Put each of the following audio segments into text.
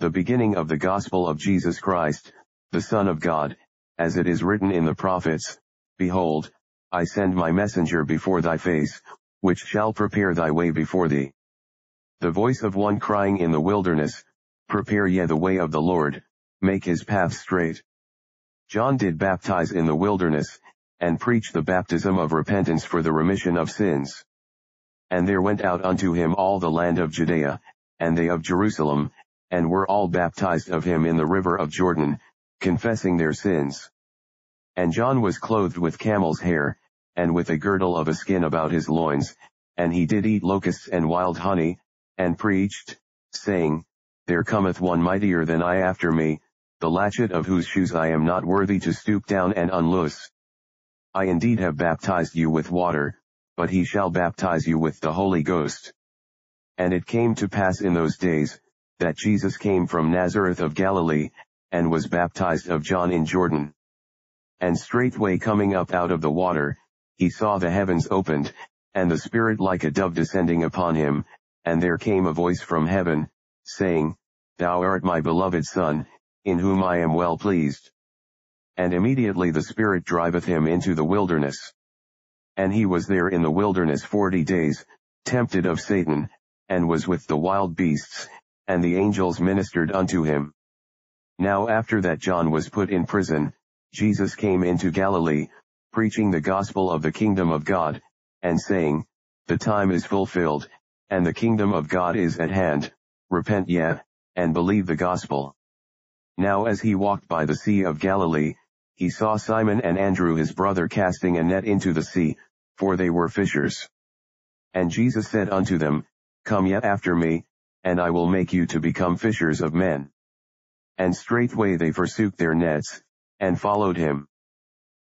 the beginning of the gospel of Jesus Christ, the Son of God, as it is written in the prophets, Behold, I send my messenger before thy face, which shall prepare thy way before thee. The voice of one crying in the wilderness, Prepare ye the way of the Lord, make his path straight. John did baptize in the wilderness, and preached the baptism of repentance for the remission of sins. And there went out unto him all the land of Judea, and they of Jerusalem, and were all baptized of him in the river of Jordan, confessing their sins. And John was clothed with camel's hair, and with a girdle of a skin about his loins, and he did eat locusts and wild honey, and preached, saying, There cometh one mightier than I after me, the latchet of whose shoes I am not worthy to stoop down and unloose. I indeed have baptized you with water, but he shall baptize you with the Holy Ghost. And it came to pass in those days, that Jesus came from Nazareth of Galilee, and was baptized of John in Jordan. And straightway coming up out of the water, he saw the heavens opened, and the Spirit like a dove descending upon him, and there came a voice from heaven, saying, Thou art my beloved Son, in whom I am well pleased. And immediately the Spirit driveth him into the wilderness. And he was there in the wilderness forty days, tempted of Satan, and was with the wild beasts, and the angels ministered unto him. Now after that John was put in prison, Jesus came into Galilee, preaching the gospel of the kingdom of God, and saying, The time is fulfilled, and the kingdom of God is at hand, repent ye, and believe the gospel. Now as he walked by the sea of Galilee, he saw Simon and Andrew his brother casting a net into the sea, for they were fishers. And Jesus said unto them, Come ye after me, and I will make you to become fishers of men. And straightway they forsook their nets, and followed him.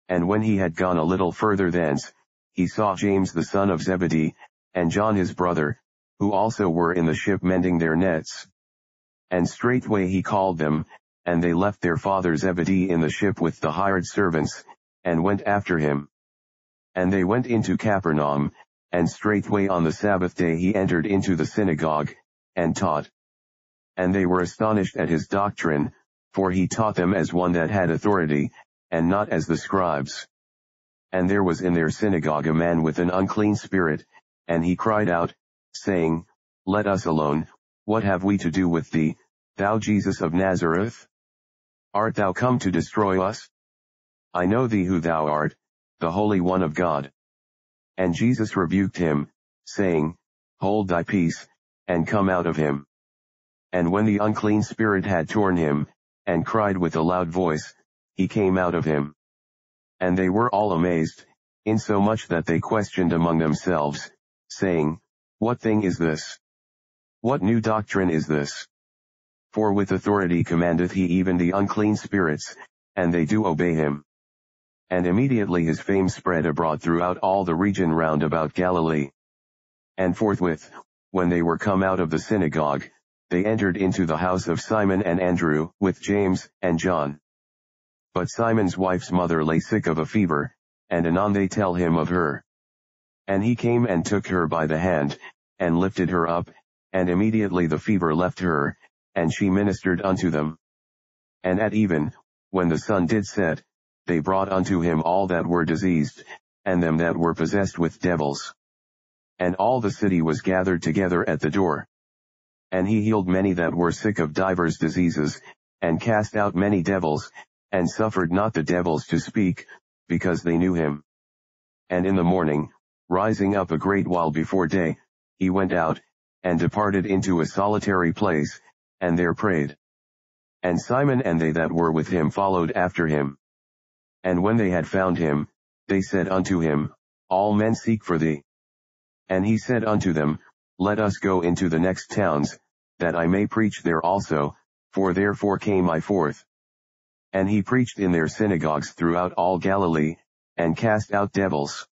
And when he had gone a little further thence, he saw James the son of Zebedee, and John his brother, who also were in the ship mending their nets. And straightway he called them, and they left their father Zebedee in the ship with the hired servants, and went after him. And they went into Capernaum, and straightway on the Sabbath day he entered into the synagogue, and taught. And they were astonished at his doctrine, for he taught them as one that had authority, and not as the scribes. And there was in their synagogue a man with an unclean spirit, and he cried out, saying, Let us alone, what have we to do with thee, thou Jesus of Nazareth? Art thou come to destroy us? I know thee who thou art, the Holy One of God. And Jesus rebuked him, saying, Hold thy peace, and come out of him. And when the unclean spirit had torn him, and cried with a loud voice, he came out of him. And they were all amazed, insomuch that they questioned among themselves, saying, What thing is this? What new doctrine is this? For with authority commandeth he even the unclean spirits, and they do obey him. And immediately his fame spread abroad throughout all the region round about Galilee. And forthwith, when they were come out of the synagogue, they entered into the house of Simon and Andrew, with James, and John. But Simon's wife's mother lay sick of a fever, and anon they tell him of her. And he came and took her by the hand, and lifted her up, and immediately the fever left her, and she ministered unto them. And at even, when the sun did set, they brought unto him all that were diseased, and them that were possessed with devils and all the city was gathered together at the door. And he healed many that were sick of divers diseases, and cast out many devils, and suffered not the devils to speak, because they knew him. And in the morning, rising up a great while before day, he went out, and departed into a solitary place, and there prayed. And Simon and they that were with him followed after him. And when they had found him, they said unto him, All men seek for thee. And he said unto them, Let us go into the next towns, that I may preach there also, for therefore came I forth. And he preached in their synagogues throughout all Galilee, and cast out devils.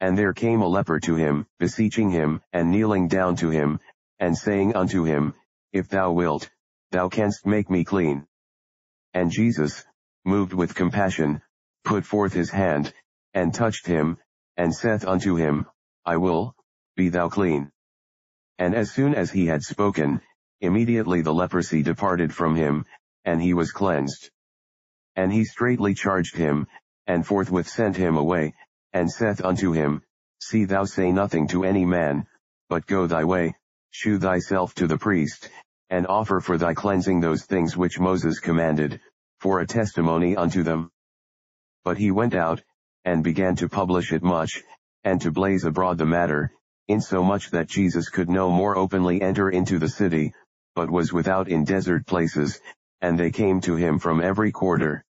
And there came a leper to him, beseeching him, and kneeling down to him, and saying unto him, If thou wilt, thou canst make me clean. And Jesus, moved with compassion, put forth his hand, and touched him, and saith unto him, I will, be thou clean. And as soon as he had spoken, immediately the leprosy departed from him, and he was cleansed. And he straitly charged him, and forthwith sent him away, and saith unto him, See thou say nothing to any man, but go thy way, shew thyself to the priest, and offer for thy cleansing those things which Moses commanded, for a testimony unto them. But he went out, and began to publish it much, and to blaze abroad the matter, insomuch that Jesus could no more openly enter into the city, but was without in desert places, and they came to him from every quarter.